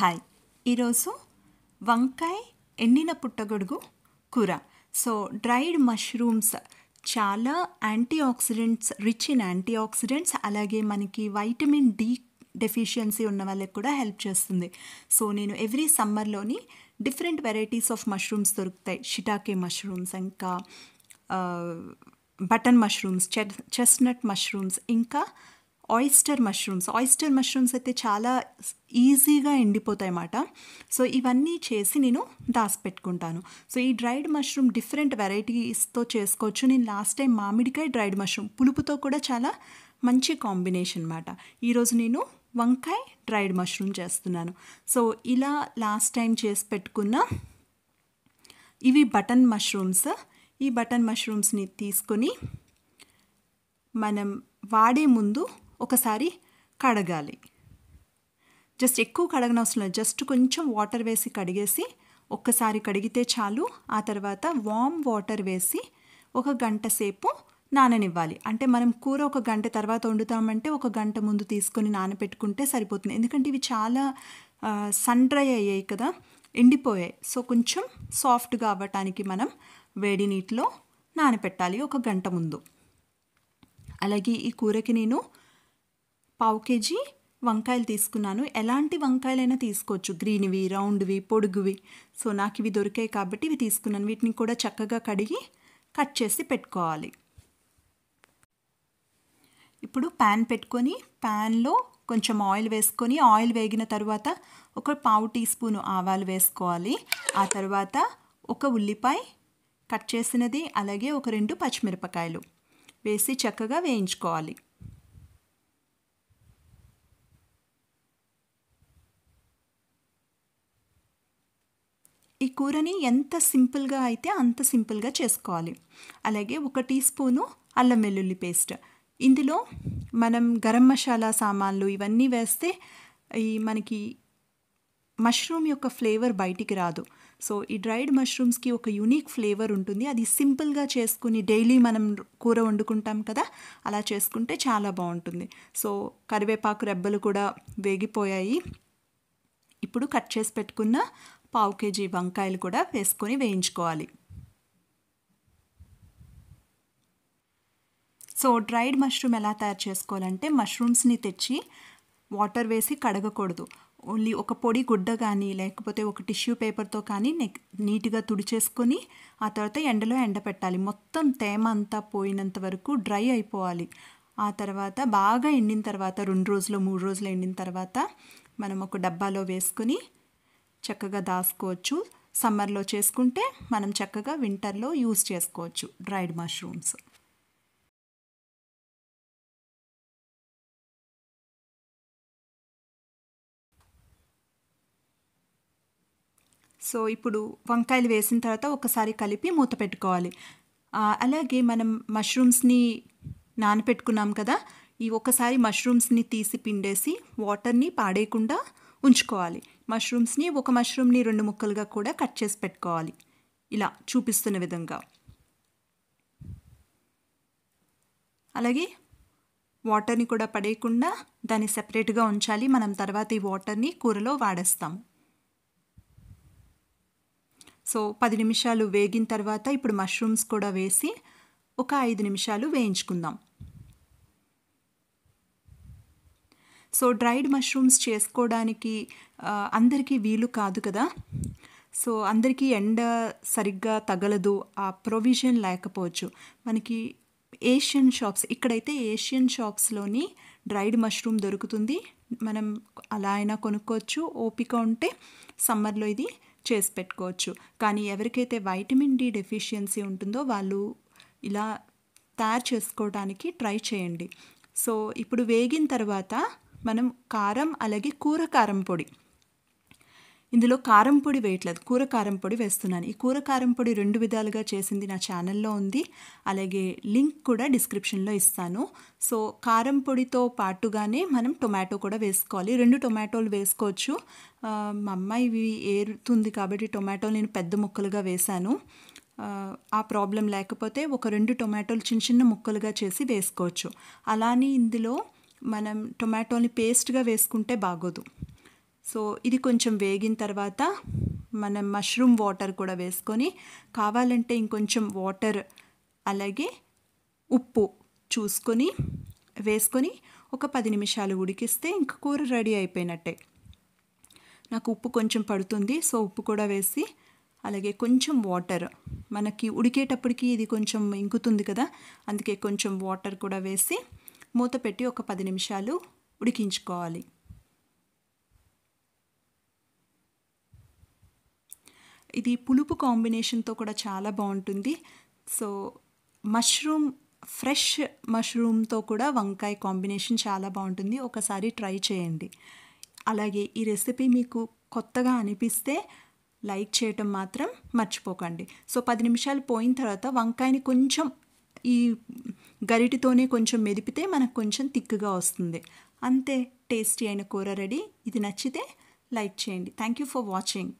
hi ఈరోజు వంకాయ ఎండిన పుట్టగొడుగు కూర సో డ్రైడ్ మష్రూమ్స్ చాలా antioxidants rich in antioxidants అలాగే మనకి వైటమిన్ డి డెఫిషియన్సీ ఉన్న వాళ్ళకి కూడా హెల్ప్ చేస్తుంది సో నేను ఎవ్రీ సమ్మర్లోని డిఫరెంట్ వెరైటీస్ ఆఫ్ మష్రూమ్స్ దొరుకుతాయి షిటాకే మష్రూమ్స్ ఇంకా బటన్ మష్రూమ్స్ చెస్ట్నట్ మష్రూమ్స్ ఇంకా ఆయిస్టర్ మష్రూమ్స్ ఆయిస్టర్ మష్రూమ్స్ అయితే చాలా ఈజీగా ఎండిపోతాయి అన్నమాట సో ఇవన్నీ చేసి నేను దాచిపెట్టుకుంటాను సో ఈ డ్రైడ్ మష్రూమ్ డిఫరెంట్ వెరైటీస్తో చేసుకోవచ్చు నేను లాస్ట్ టైం మామిడికాయ డ్రైడ్ మష్రూమ్ పులుపుతో కూడా చాలా మంచి కాంబినేషన్ అనమాట ఈరోజు నేను వంకాయ డ్రైడ్ మష్రూమ్ చేస్తున్నాను సో ఇలా లాస్ట్ టైం చేసి పెట్టుకున్న ఇవి బటన్ మష్రూమ్స్ ఈ బటన్ మష్రూమ్స్ని తీసుకొని మనం వాడే ముందు ఒకసారి కడగాలి జస్ట్ ఎక్కువ కడగనవసరం లేదు జస్ట్ కొంచెం వాటర్ వేసి కడిగేసి ఒక్కసారి కడిగితే చాలు ఆ తర్వాత వామ్ వాటర్ వేసి ఒక గంట సేపు నాననివ్వాలి అంటే మనం కూర ఒక గంట తర్వాత వండుతామంటే ఒక గంట ముందు తీసుకొని నానబెట్టుకుంటే సరిపోతుంది ఎందుకంటే ఇవి చాలా సన్ డ్రై అయ్యాయి కదా ఎండిపోయాయి సో కొంచెం సాఫ్ట్గా అవ్వటానికి మనం వేడి నీటిలో నానపెట్టాలి ఒక గంట ముందు అలాగే ఈ కూరకి నేను పావు కేజీ వంకాయలు తీసుకున్నాను ఎలాంటి వంకాయలైనా తీసుకోవచ్చు గ్రీన్వి రౌండ్వి పొడుగువి సో నాకు ఇవి దొరికాయి కాబట్టి ఇవి తీసుకున్నాను వీటిని కూడా చక్కగా కడిగి కట్ చేసి పెట్టుకోవాలి ఇప్పుడు ప్యాన్ పెట్టుకొని ప్యాన్లో కొంచెం ఆయిల్ వేసుకొని ఆయిల్ వేగిన తర్వాత ఒక పావు టీ స్పూన్ ఆవాలు వేసుకోవాలి ఆ తర్వాత ఒక ఉల్లిపాయ కట్ చేసినది అలాగే ఒక రెండు పచ్చిమిరపకాయలు వేసి చక్కగా వేయించుకోవాలి ఈ కూరని ఎంత సింపుల్గా అయితే అంత సింపుల్గా చేసుకోవాలి అలాగే ఒక టీ స్పూను అల్లం వెల్లుల్లి పేస్ట్ ఇందులో మనం గరం మసాలా సామాన్లు ఇవన్నీ వేస్తే ఈ మనకి మష్రూమ్ యొక్క ఫ్లేవర్ బయటికి రాదు సో ఈ డ్రైడ్ మష్రూమ్స్కి ఒక యూనిక్ ఫ్లేవర్ ఉంటుంది అది సింపుల్గా చేసుకుని డైలీ మనం కూర వండుకుంటాం కదా అలా చేసుకుంటే చాలా బాగుంటుంది సో కరివేపాకు రెబ్బలు కూడా వేగిపోయాయి ఇప్పుడు కట్ చేసి పెట్టుకున్న పావు కేజీ వంకాయలు కూడా వేసుకొని వేయించుకోవాలి సో డ్రైడ్ మష్రూమ్ ఎలా తయారు చేసుకోవాలంటే మష్రూమ్స్ని తెచ్చి వాటర్ వేసి కడగకూడదు ఓన్లీ ఒక పొడి గుడ్డ కానీ లేకపోతే ఒక టిష్యూ పేపర్తో కానీ నీట్గా తుడిచేసుకొని ఆ తర్వాత ఎండలో ఎండపెట్టాలి మొత్తం తేమ అంతా పోయినంత వరకు డ్రై అయిపోవాలి ఆ తర్వాత బాగా ఎండిన తర్వాత రెండు రోజులు మూడు రోజులు ఎండిన తర్వాత మనం ఒక డబ్బాలో వేసుకుని చక్కగా దాచుకోవచ్చు సమ్మర్లో చేసుకుంటే మనం చక్కగా వింటర్లో యూజ్ చేసుకోవచ్చు డ్రైడ్ మష్రూమ్స్ సో ఇప్పుడు వంకాయలు వేసిన తర్వాత ఒకసారి కలిపి మూత పెట్టుకోవాలి అలాగే మనం మష్రూమ్స్ని నానపెట్టుకున్నాం కదా ఈ ఒకసారి మష్రూమ్స్ని తీసి పిండేసి వాటర్ని పాడేయకుండా ఉంచుకోవాలి మష్రూమ్స్ని ఒక మష్రూమ్ని రెండు ముక్కలుగా కూడా కట్ చేసి పెట్టుకోవాలి ఇలా చూపిస్తున్న విధంగా అలాగే వాటర్ని కూడా పడేయకుండా దాన్ని సెపరేట్గా ఉంచాలి మనం తర్వాత ఈ వాటర్ని కూరలో వాడేస్తాం సో పది నిమిషాలు వేగిన తర్వాత ఇప్పుడు మష్రూమ్స్ కూడా వేసి ఒక ఐదు నిమిషాలు వేయించుకుందాం సో డ్రైడ్ మష్రూమ్స్ చేసుకోవడానికి అందరికీ వీలు కాదు కదా సో అందరికీ ఎండ సరిగ్గా తగలదు ఆ ప్రొవిజన్ లేకపోవచ్చు మనకి ఏషియన్ షాప్స్ ఇక్కడైతే ఏషియన్ షాప్స్లోని డ్రైడ్ మష్రూమ్ దొరుకుతుంది మనం అలా అయినా కొనుక్కోవచ్చు ఓపిక ఉంటే సమ్మర్లో ఇది చేసి పెట్టుకోవచ్చు కానీ ఎవరికైతే వైటమిన్ డి డెఫిషియన్సీ ఉంటుందో వాళ్ళు ఇలా తయారు చేసుకోవడానికి ట్రై చేయండి సో ఇప్పుడు వేగిన తర్వాత మనం కారం అలాగే కూర కారం పొడి ఇందులో కారం పొడి వేయట్లేదు కూర కారం పొడి వేస్తున్నాను ఈ కూర కారం పొడి రెండు విధాలుగా చేసింది నా ఛానల్లో ఉంది అలాగే లింక్ కూడా డిస్క్రిప్షన్లో ఇస్తాను సో కారం పొడితో పాటుగానే మనం టొమాటో కూడా వేసుకోవాలి రెండు టొమాటోలు వేసుకోవచ్చు మా అమ్మాయి ఇవి ఏరుతుంది కాబట్టి టొమాటోలు నేను పెద్ద ముక్కలుగా వేశాను ఆ ప్రాబ్లం లేకపోతే ఒక రెండు టొమాటోలు చిన్న చిన్న ముక్కలుగా చేసి వేసుకోవచ్చు అలానే ఇందులో మనం టొమాటోని పేస్ట్గా వేసుకుంటే బాగోదు సో ఇది కొంచెం వేగిన తర్వాత మనం మష్రూమ్ వాటర్ కూడా వేసుకొని కావాలంటే ఇంకొంచెం వాటర్ అలాగే ఉప్పు చూసుకొని వేసుకొని ఒక పది నిమిషాలు ఉడికిస్తే ఇంక కూర రెడీ అయిపోయినట్టే నాకు ఉప్పు కొంచెం పడుతుంది సో ఉప్పు కూడా వేసి అలాగే కొంచెం వాటర్ మనకి ఉడికేటప్పటికి ఇది కొంచెం ఇంకుతుంది కదా అందుకే కొంచెం వాటర్ కూడా వేసి మూత పెట్టి ఒక పది నిమిషాలు ఉడికించుకోవాలి ఇది పులుపు కాంబినేషన్తో కూడా చాలా బాగుంటుంది సో మష్రూమ్ ఫ్రెష్ మష్రూమ్తో కూడా వంకాయ కాంబినేషన్ చాలా బాగుంటుంది ఒకసారి ట్రై చేయండి అలాగే ఈ రెసిపీ మీకు కొత్తగా అనిపిస్తే లైక్ చేయటం మాత్రం మర్చిపోకండి సో పది నిమిషాలు పోయిన తర్వాత వంకాయని కొంచెం ఈ గరిటితోనే కొంచెం మెదిపితే మనకు కొంచెం తిక్కుగా వస్తుంది అంతే టేస్టీ అయిన కూర రెడీ ఇది నచ్చితే లైక్ చేయండి థ్యాంక్ యూ ఫర్ వాచింగ్